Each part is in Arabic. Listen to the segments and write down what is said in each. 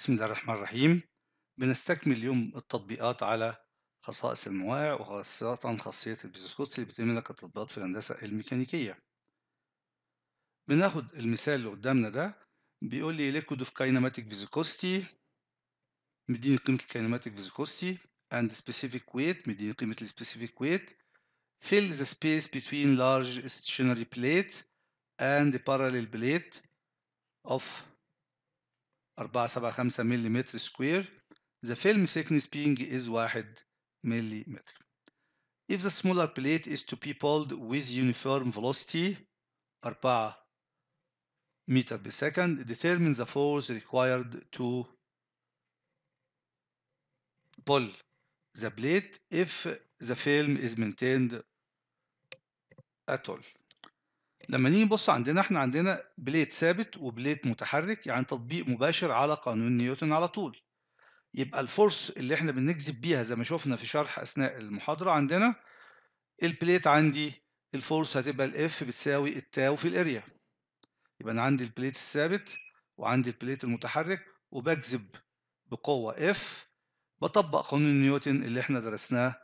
بسم الله الرحمن الرحيم بنستكمل اليوم التطبيقات على خصائص المواقع وخاصة خاصية البيزوسكوتس اللي بيتم لك التطبيقات في الهندسة الميكانيكية بناخد المثال اللي قدامنا ده بيقول لي liquid of kinematic viscosity مديني قيمة الكايناماتيك viscosity and specific weight مديني قيمة السبيسيفيك weight fill the space between large stationary plate and the parallel plate of 475 ملم square the film thickness being is 1 ملم if the smaller plate is to be pulled with uniform velocity 4 meter per second determine the force required to pull the plate if the film is maintained at all لما نيجي نبص عندنا احنا عندنا بليت ثابت وبليت متحرك يعني تطبيق مباشر على قانون نيوتن على طول يبقى الفورس اللي احنا بنجذب بيها زي ما شفنا في شرح اثناء المحاضره عندنا البليت عندي الفورس هتبقى الاف بتساوي التاو في الاريا يبقى انا عندي البليت الثابت وعندي البليت المتحرك وبجذب بقوه اف بطبق قانون نيوتن اللي احنا درسناه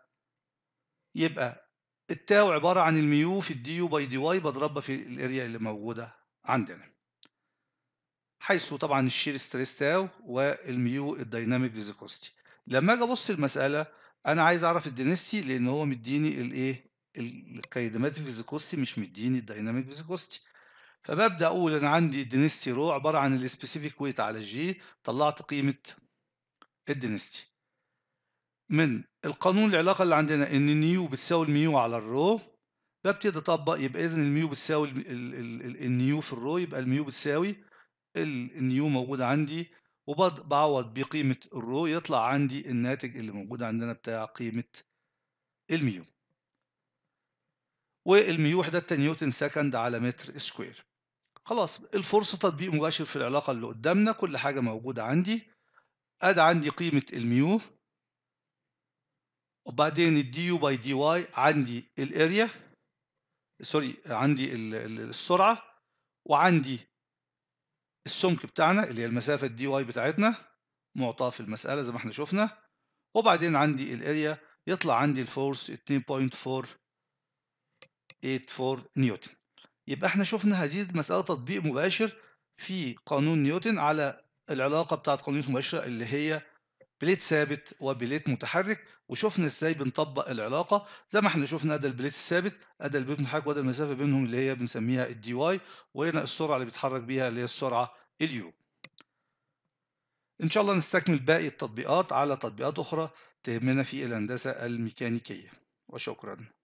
يبقى التاو عبارة عن الميو في الديو باي دي واي بضربها في الاريا اللي موجودة عندنا حيث طبعا الشير ستريس تاو والميو الديناميك فيزيكوستي لما اجي ابص المسألة انا عايز اعرف الدينستي لان هو مديني الايه الكايدماتيك فيزيكوستي مش مديني الديناميك فيزيكوستي فببدا اقول انا عندي الدينستي رو عباره عن السبيسيفيك ويت على الجي طلعت قيمه الدينستي من القانون العلاقة اللي عندنا إن النيو بتساوي الميو على الرو ببتدي أطبق يبقى إذا الميو بتساوي النيو في الرو يبقى الميو بتساوي النيو موجود عندي وبعوض بقيمة الرو يطلع عندي الناتج اللي موجود عندنا بتاع قيمة الميو والميو وحدة نيوتن سكند على متر سكوير خلاص الفرصة تطبيق مباشر في العلاقة اللي قدامنا كل حاجة موجودة عندي أدي عندي قيمة الميو وبعدين الدي يو باي دي واي عندي الاريا سوري عندي السرعه وعندي السمك بتاعنا اللي هي المسافه الدي واي بتاعتنا معطاه في المساله زي ما احنا شفنا وبعدين عندي الاريا يطلع عندي الفورس 2.484 نيوتن يبقى احنا شفنا هذه المساله تطبيق مباشر في قانون نيوتن على العلاقه بتاعه قانون مباشره المباشره اللي هي بليت ثابت وبليت متحرك وشفنا ازاي بنطبق العلاقه زي ما احنا شفنا ده البليت الثابت ده البليت المتحرك وده المسافه بينهم اللي هي بنسميها الدي واي وهنا السرعه اللي بيتحرك بيها اللي هي السرعه اليو ان شاء الله نستكمل باقي التطبيقات على تطبيقات اخرى تهمنا في الهندسه الميكانيكيه وشكرا